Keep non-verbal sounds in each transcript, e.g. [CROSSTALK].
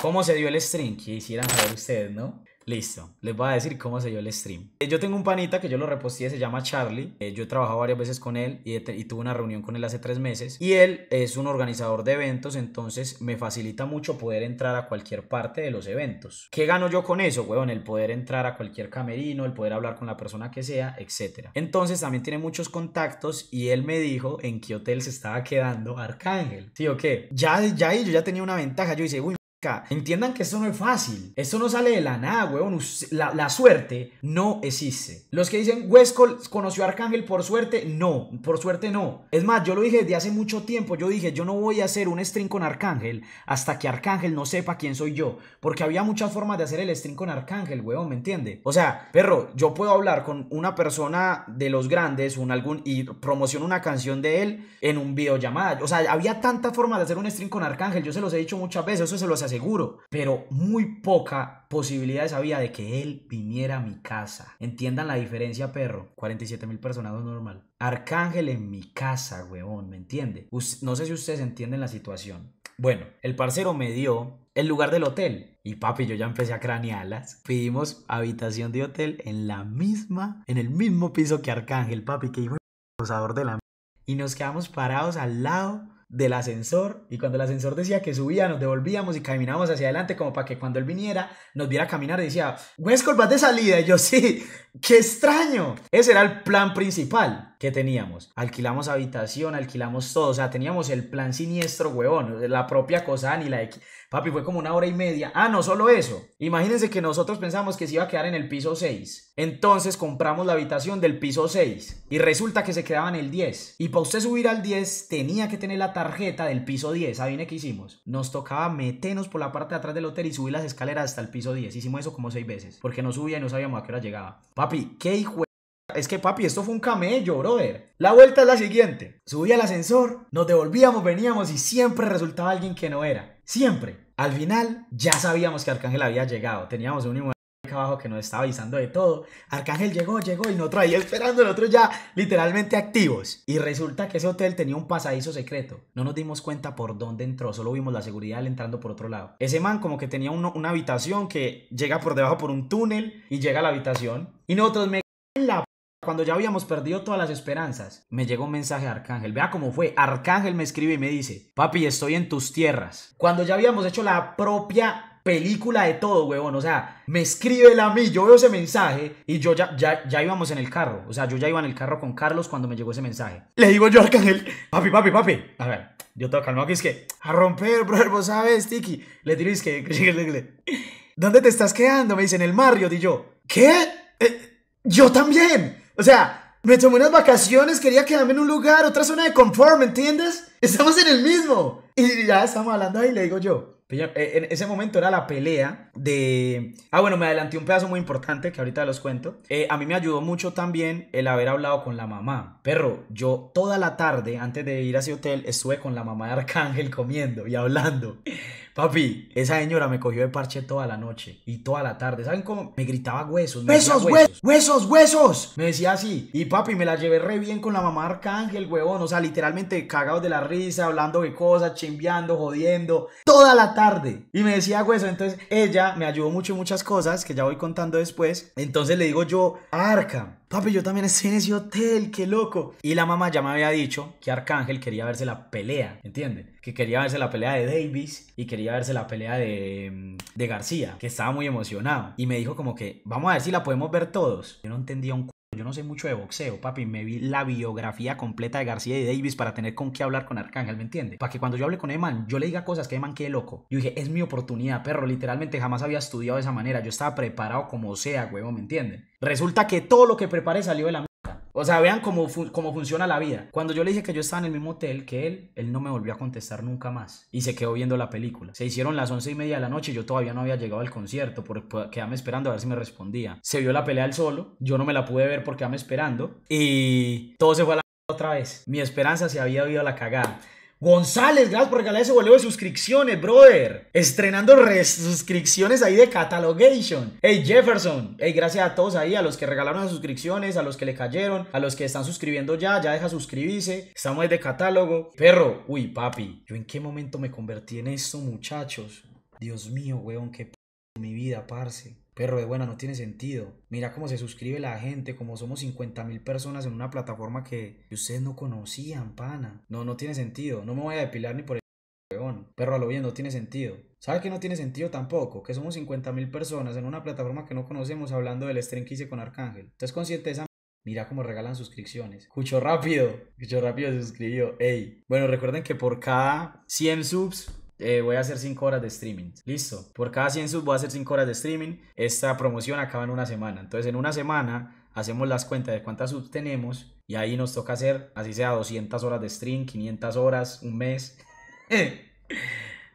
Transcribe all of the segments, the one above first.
¿Cómo se dio el stream? hicieran saber ustedes, ¿no? Listo, les voy a decir cómo se dio el stream. Eh, yo tengo un panita que yo lo reposté, se llama Charlie. Eh, yo he trabajado varias veces con él y, tuve una reunión con él hace tres meses. Y él es un organizador de eventos, entonces me facilita mucho poder entrar a cualquier parte de los eventos. ¿Qué gano yo con eso, weón? El poder entrar a cualquier camerino, el poder hablar con la persona que sea, etc. Entonces también tiene muchos contactos y él me dijo en qué hotel se estaba quedando Arcángel. ¿Sí o qué? Ya, ya ahí yo ya tenía una ventaja. Yo dije, uy, Entiendan que esto no es fácil. Esto no sale de la nada, weón. La, suerte no existe. Los que dicen Wesco conoció a Arcángel por suerte, no. Por suerte no. Es más, yo lo dije desde hace mucho tiempo. Yo dije, yo no voy a hacer un stream con Arcángel hasta que Arcángel no sepa quién soy yo. Porque había muchas formas de hacer el stream con Arcángel, weón. ¿Me entiende? O sea, perro, yo puedo hablar con una persona de los grandes un algún, y promociono una canción de él en un videollamada. O sea, había tantas formas de hacer un stream con Arcángel. Yo se los he dicho muchas veces. Eso se los seguro, pero muy poca posibilidad había de que él viniera a mi casa. Entiendan la diferencia, perro. 47 mil personas normal. Arcángel en mi casa, weón, ¿me entiende? no sé si ustedes entienden la situación. Bueno, el parcero me dio el lugar del hotel. Y papi, yo ya empecé a cranearlas. Pedimos habitación de hotel en la misma, en el mismo piso que Arcángel, papi, que hijo de de la... Y nos quedamos parados al lado del ascensor y cuando el ascensor decía que subía nos devolvíamos y caminábamos hacia adelante como para que cuando él viniera nos viera caminar y decía, ¡Wesco, vas de salida y yo sí, qué extraño. Ese era el plan principal. ¿Qué teníamos. Alquilamos habitación, alquilamos todo, o sea, teníamos el plan siniestro, huevón, la propia cosa ni la de... Papi, fue como una hora y media. Ah, no solo eso. Imagínense que nosotros pensamos que se iba a quedar en el piso 6. Entonces compramos la habitación del piso 6 y resulta que se quedaba en el 10. Y para usted subir al 10 tenía que tener la tarjeta del piso 10. viene qué hicimos? Nos tocaba meternos por la parte de atrás del hotel y subir las escaleras hasta el piso 10. Hicimos eso como 6 veces porque no subía y no sabíamos a qué hora llegaba. Papi, qué hijo es que papi, esto fue un camello, brother. La vuelta es la siguiente. Subí al ascensor, nos devolvíamos, veníamos y siempre resultaba alguien que no era. Siempre. Al final ya sabíamos que Arcángel había llegado. Teníamos un acá abajo que nos estaba avisando de todo. Arcángel llegó, llegó y nosotros ahí esperando, nosotros ya literalmente activos. Y resulta que ese hotel tenía un pasadizo secreto. No nos dimos cuenta por dónde entró, solo vimos la seguridad entrando por otro lado. Ese man como que tenía una habitación que llega por debajo por un túnel y llega a la habitación. Y nosotros me cuando ya habíamos perdido todas las esperanzas, me llegó un mensaje de Arcángel. Vea cómo fue. Arcángel me escribe y me dice, papi, estoy en tus tierras. Cuando ya habíamos hecho la propia película de todo, huevón. O sea, me escribe él a mí, yo veo ese mensaje y yo ya, ya, ya íbamos en el carro. O sea, yo ya iba en el carro con Carlos cuando me llegó ese mensaje. Le digo yo Arcángel, papi, papi, papi. A ver, yo todo calmado que es que, a romper, bro, sabes, Tiki. Le tiro es [LAUGHS] que, ¿dónde te estás quedando? Me dice, en el Marriott. Y yo, ¿qué? Eh, yo también. O sea, me tomé unas vacaciones, quería quedarme en un lugar, otra zona de confort, entiendes? Estamos en el mismo. Y ya estamos hablando ahí, le digo yo. Eh, en ese momento era la pelea de... Ah, bueno, me adelanté un pedazo muy importante que ahorita los cuento. Eh, a mí me ayudó mucho también el haber hablado con la mamá. Perro, yo toda la tarde, antes de ir a ese hotel, estuve con la mamá de Arcángel comiendo y hablando. Papi, esa señora me cogió de parche toda la noche y toda la tarde. ¿Saben cómo? Me gritaba huesos. huesos, huesos, huesos, Me decía así. Y papi, me la llevé re bien con la mamá Arcángel, huevón. O sea, literalmente cagados de la risa, hablando de cosas, chimbeando, jodiendo. Toda la tarde. Y me decía huesos. Entonces, ella me ayudó mucho en muchas cosas que ya voy contando después. Entonces le digo yo, Arca, papi, yo también estoy en ese hotel, qué loco. Y la mamá ya me había dicho que Arcángel quería verse la pelea, ¿entienden? Que quería verse la pelea de Davis y quería verse la pelea de, mm, de García, que estaba muy emocionado. Y me dijo como que, vamos a ver si la podemos ver todos. Yo no entendía un yo no sé mucho de boxeo, papi. Me vi la biografía completa de García y Davis para tener con qué hablar con Arcángel, ¿me entiende? Para que cuando yo hable con Eman, yo le diga cosas que Eman quede loco. Yo dije, es mi oportunidad, perro. Literalmente jamás había estudiado de esa manera. Yo estaba preparado como sea, huevo, ¿me entiende? Resulta que todo lo que preparé salió de la o sea, vean cómo, funciona la vida. Cuando yo le dije que yo estaba en el mismo hotel que él, él no me volvió a contestar nunca más. Y se quedó viendo la película. Se hicieron las once y media de la noche y yo todavía no había llegado al concierto por quedarme esperando a ver si me respondía. Se vio la pelea al solo. Yo no me la pude ver porque quedarme esperando. Y todo se fue a la otra vez. Mi esperanza se había ido a la cagada. González, gracias por regalar ese boludo de suscripciones, brother. Estrenando suscripciones ahí de Catalogation. Hey, Jefferson. Hey, gracias a todos ahí, a los que regalaron las suscripciones, a los que le cayeron, a los que están suscribiendo ya. Ya deja suscribirse. Estamos de catálogo. Perro, uy, papi. ¿Yo en qué momento me convertí en esto, muchachos? Dios mío, weón, qué p mi vida, parce. Perro de buena, no tiene sentido. Mira cómo se suscribe la gente, como somos 50 mil personas en una plataforma que ustedes no conocían, pana. No, no tiene sentido. No me voy a depilar ni por el weón. Perro a lo bien, no tiene sentido. ¿Sabe que no tiene sentido tampoco? Que somos 50 mil personas en una plataforma que no conocemos hablando del stream que hice con Arcángel. Entonces, consciente de esa Mira cómo regalan suscripciones. Cucho rápido. Cucho rápido se suscribió. Ey. Bueno, recuerden que por cada 100 subs eh, voy a hacer 5 horas de streaming. Listo. Por cada 100 subs voy a hacer 5 horas de streaming. Esta promoción acaba en una semana. Entonces en una semana hacemos las cuentas de cuántas subs tenemos y ahí nos toca hacer, así sea, 200 horas de stream, 500 horas, un mes. [LAUGHS]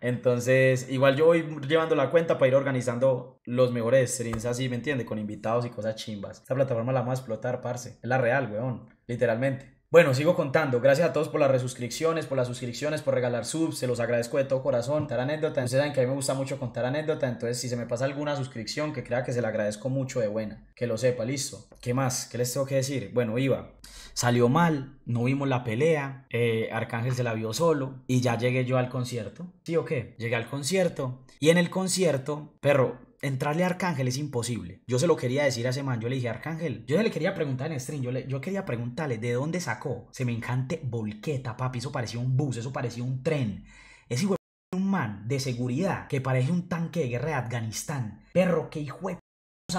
Entonces, igual yo voy llevando la cuenta para ir organizando los mejores streams así, ¿me entiende? Con invitados y cosas chimbas. Esta plataforma la vamos a explotar, parce. Es la real, weón. Literalmente. Bueno, sigo contando. Gracias a todos por las resuscripciones, por las suscripciones, por regalar subs. Se los agradezco de todo corazón. Contar anécdota. Ustedes saben que a mí me gusta mucho contar anécdota. Entonces, si se me pasa alguna suscripción, que crea que se la agradezco mucho de buena. Que lo sepa, listo. ¿Qué más? ¿Qué les tengo que decir? Bueno, iba. Salió mal, no vimos la pelea. Eh, Arcángel se la vio solo. Y ya llegué yo al concierto. ¿Sí o qué? Llegué al concierto. Y en el concierto, perro, entrarle a Arcángel es imposible. Yo se lo quería decir a ese man. Yo le dije, Arcángel, yo no le quería preguntar en stream. Yo, yo quería preguntarle de dónde sacó semejante volqueta, papi. Eso parecía un bus, eso parecía un tren. Es igual un man de seguridad que parece un tanque de guerra de Afganistán. Perro, qué hijo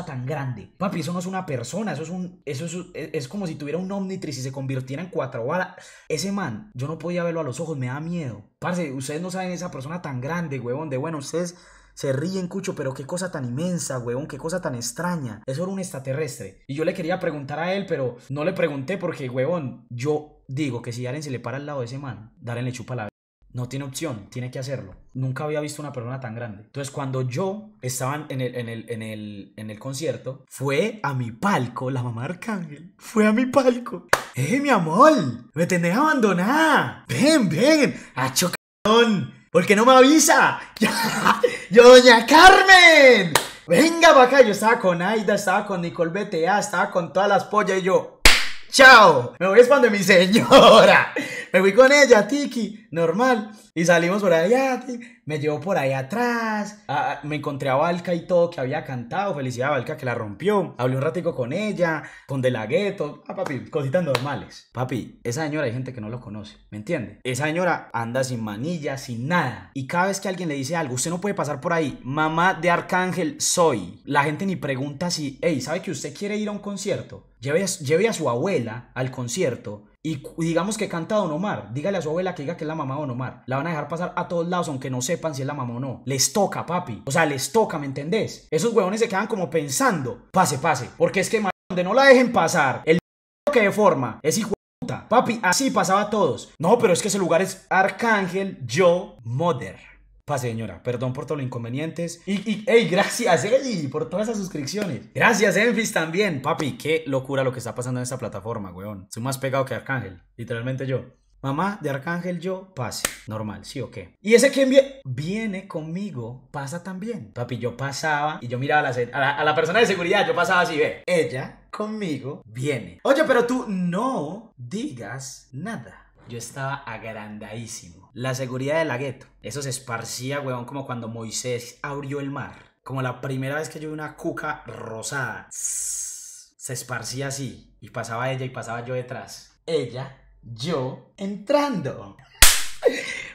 tan grande. Papi, eso no es una persona, eso es un. Eso es, como si tuviera un Omnitrix y se convirtiera en cuatro balas. Ese man, yo no podía verlo a los ojos, me da miedo. Parce, ustedes no saben esa persona tan grande, huevón, de bueno, ustedes. Se ríen, Cucho, pero qué cosa tan inmensa, Huevón qué cosa tan extraña. Eso era un extraterrestre. Y yo le quería preguntar a él, pero no le pregunté porque, huevón yo digo que si Darren se le para al lado de ese man, Darren le chupa la... No tiene opción, tiene que hacerlo. Nunca había visto una persona tan grande. Entonces, cuando yo estaba en el, en el, en el, en el concierto, fue a mi palco, la mamá Arcángel, fue a mi palco. ¡Eh, mi amor! ¡Me tenés abandonada! ¡Ven, ven! ¡A chocarón Porque no me avisa? [LAUGHS] doña Carmen, venga vaca! Yo estaba con Aida, estaba con Nicole BTA, estaba con todas las pollas y yo, chao, me voy es mi señora me fui con ella, Tiki, normal. Y salimos por allá, me llevó por ahí atrás, ah, ah, me encontré a Valka y todo que había cantado, felicidad a Valka que la rompió, hablé un ratico con ella, con De La ah, papi, cositas normales. Papi, esa señora hay gente que no lo conoce, ¿me entiende? Esa señora anda sin manilla, sin nada. Y cada vez que alguien le dice algo, usted no puede pasar por ahí, mamá de Arcángel soy. La gente ni pregunta si, hey, ¿sabe que usted quiere ir a un concierto? lleve a su abuela al concierto y digamos que canta Don Omar, dígale a su abuela que diga que es la mamá de Don Omar. La van a dejar pasar a todos lados, aunque no sepan si es la mamá o no. Les toca, papi. O sea, les toca, ¿me entendés? Esos huevones se quedan como pensando, pase, pase. Porque es que, donde no la dejen pasar, el [LAUGHS] que deforma es hijo de puta. Papi, así pasaba a todos. No, pero es que ese lugar es Arcángel Joe Mother. Pase, señora. Perdón por todos los inconvenientes. Y, hey, gracias, Eli por todas esas suscripciones. Gracias, Enfis, también. Papi, qué locura lo que está pasando en esta plataforma, weón. Soy más pegado que Arcángel. Literalmente yo. Mamá de Arcángel, yo pase. Normal, ¿sí o qué? Y ese quien viene, conmigo pasa también. Papi, yo pasaba y yo miraba a la, a la persona de seguridad, yo pasaba así, ve. Ella conmigo viene. Oye, pero tú no digas nada yo estaba agrandadísimo. La seguridad del lagueto, eso se esparcía, weón, como cuando Moisés abrió el mar. Como la primera vez que yo vi una cuca rosada. Se esparcía así. Y pasaba ella y pasaba yo detrás. Ella, yo, entrando.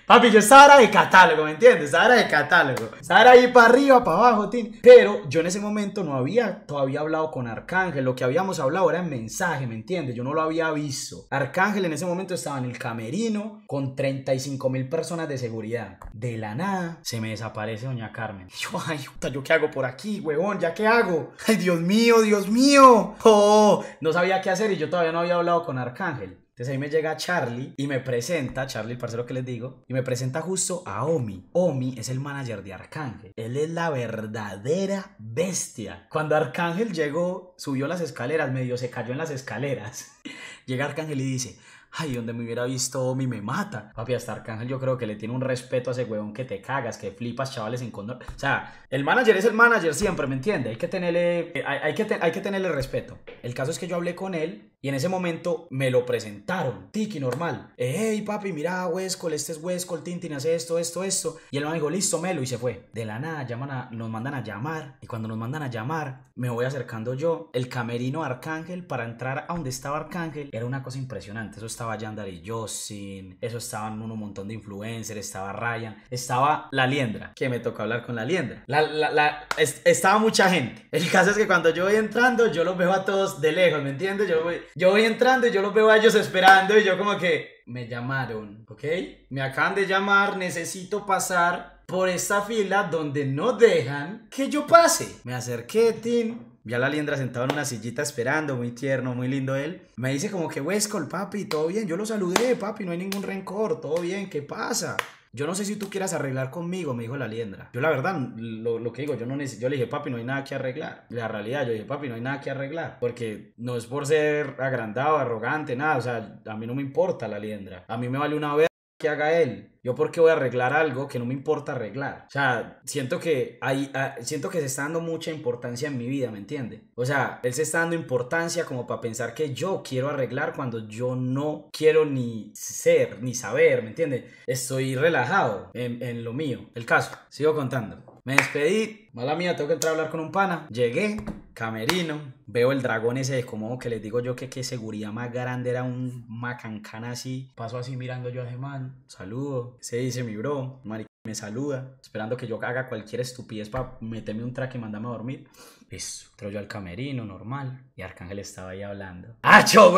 Papi, yo estaba de catálogo, ¿me entiendes? Estaba de catálogo. Estaba ahí para arriba, para abajo, tío. Pero yo en ese momento no había todavía hablado con Arcángel. Lo que habíamos hablado era en mensaje, ¿me entiendes? Yo no lo había visto. Arcángel en ese momento estaba en el camerino con 35 mil personas de seguridad. De la nada se me desaparece Doña Carmen. yo, ay, puta, ¿yo qué hago por aquí, huevón? ¿Ya qué hago? Ay, Dios mío, Dios mío. Oh, no sabía qué hacer y yo todavía no había hablado con Arcángel. Entonces ahí me llega Charlie y me presenta, Charlie, el parcero que les digo, y me presenta justo a Omi. Omi es el manager de Arcángel. Él es la verdadera bestia. Cuando Arcángel llegó, subió las escaleras, medio se cayó en las escaleras. [LAUGHS] llega Arcángel y dice, ay, donde me hubiera visto Omi me mata. Papi, hasta Arcángel yo creo que le tiene un respeto a ese huevón que te cagas, que flipas, chavales, en condor. O sea, el manager es el manager siempre, ¿me entiende? Hay que tenerle, eh, hay, que, hay que tenerle respeto. El caso es que yo hablé con él y en ese momento me lo presentaron, tiki normal. Hey papi, mira Huescol, este es el Tintin hace esto, esto, esto. Y el me dijo, listo Melo, y se fue. De la nada llaman nos mandan a llamar. Y cuando nos mandan a llamar, me voy acercando yo. El camerino Arcángel para entrar a donde estaba Arcángel era una cosa impresionante. Eso estaba Yandar y eso estaban un montón de influencers, estaba Ryan, estaba la Liendra, que me tocó hablar con la Liendra. La, la, estaba mucha gente. El caso es que cuando yo voy entrando, yo los veo a todos de lejos, ¿me entiendes? Yo voy yo voy entrando y yo los veo a ellos esperando y yo como que me llamaron, ¿ok? Me acaban de llamar, necesito pasar por esta fila donde no dejan que yo pase. Me acerqué, Tim, ya la liendra sentado en una sillita esperando, muy tierno, muy lindo él. Me dice como que, el papi, todo bien. Yo lo saludé, papi, no hay ningún rencor, todo bien, ¿qué pasa? Yo no sé si tú quieras arreglar conmigo, me dijo la liendra. Yo la verdad, lo, que digo, yo no yo le dije, papi, no hay nada que arreglar. La realidad, yo dije, papi, no hay nada que arreglar. Porque no es por ser agrandado, arrogante, nada. O sea, a mí no me importa la liendra. A mí me vale una vez que haga él. Yo porque voy a arreglar algo que no me importa arreglar. O sea, siento que hay, ah, siento que se está dando mucha importancia en mi vida, ¿me entiende? O sea, él se está dando importancia como para pensar que yo quiero arreglar cuando yo no quiero ni ser, ni saber, ¿me entiende? Estoy relajado en, en lo mío. El caso, sigo contando. Me despedí, mala mía, tengo que entrar a hablar con un pana. Llegué, camerino, veo el dragón ese de que les digo yo que qué seguridad más grande era un macancán así, paso así mirando yo a Gemán, saludo, se dice mi bro, me saluda, esperando que yo haga cualquier estupidez para meterme un track y mandarme a dormir. Eso. Pues, entro yo al camerino, normal, y Arcángel estaba ahí hablando. ¡Acho,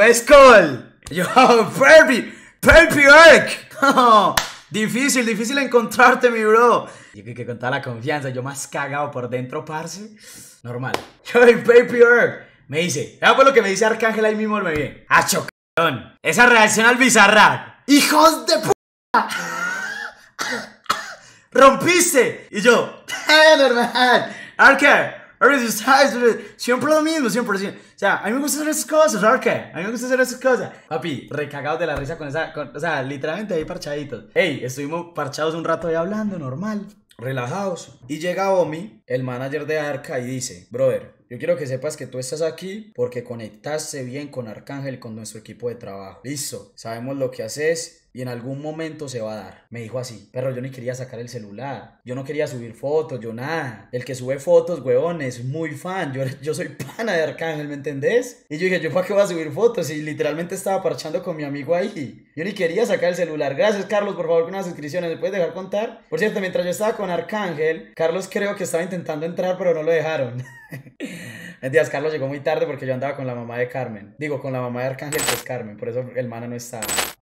Yo, Perpi, [LAUGHS] Perpi Eric. [LAUGHS] Difícil, difícil encontrarte, mi bro. Yo que, que con toda la confianza, yo más cagado por dentro, parce. Normal. [LAUGHS] Paper Me dice, vea por pues lo que me dice Arcángel ahí mismo, me viene. ¡Acho, cabrón! Esa reacción al bizarra ¡Hijos de puta! [LAUGHS] ¡Rompiste! Y yo, [LAUGHS] normal! Arcángel, Siempre lo mismo, siempre. mismo O sea, a mí me gusta hacer esas cosas, Arca A mí me gusta hacer esas cosas. Papi, recagados de la risa con esa. o sea, literalmente ahí parchaditos. Ey, estuvimos parchados un rato ahí hablando, normal, relajados. Y llega Omi, el manager de Arca, y dice: Brother, yo quiero que sepas que tú estás aquí porque conectaste bien con Arcángel, con nuestro equipo de trabajo. Listo, sabemos lo que haces y en algún momento se va a dar. Me dijo así, pero yo ni quería sacar el celular, yo no quería subir fotos, yo nada. El que sube fotos, weón, es muy fan, [LAUGHS] yo, soy pana de Arcángel, ¿me entendés? Y yo dije, ¿yo para qué voy a subir fotos? Y literalmente estaba parchando con mi amigo ahí. Yo ni quería sacar el celular. Gracias, Carlos, por favor, con unas suscripciones, ¿me puedes dejar contar? Por cierto, mientras yo estaba con Arcángel, Carlos creo que estaba intentando entrar, pero no lo dejaron. [LAUGHS] Mentiras, Carlos llegó muy tarde porque yo andaba con la mamá de Carmen. Digo, con la mamá de Arcángel, pues Carmen, por eso el mana no estaba.